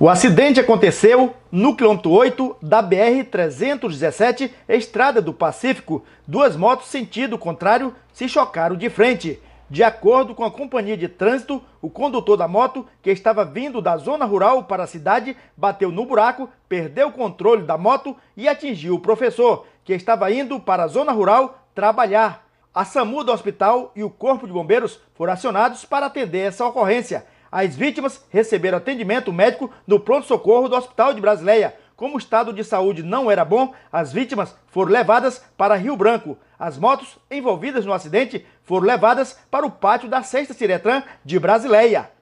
O acidente aconteceu no quilômetro 8 da BR-317, Estrada do Pacífico. Duas motos sentido contrário se chocaram de frente. De acordo com a companhia de trânsito, o condutor da moto, que estava vindo da zona rural para a cidade, bateu no buraco, perdeu o controle da moto e atingiu o professor, que estava indo para a zona rural trabalhar. A SAMU do hospital e o Corpo de Bombeiros foram acionados para atender essa ocorrência. As vítimas receberam atendimento médico no pronto-socorro do Hospital de Brasileia. Como o estado de saúde não era bom, as vítimas foram levadas para Rio Branco. As motos envolvidas no acidente foram levadas para o pátio da Sexta Ciretran de Brasileia.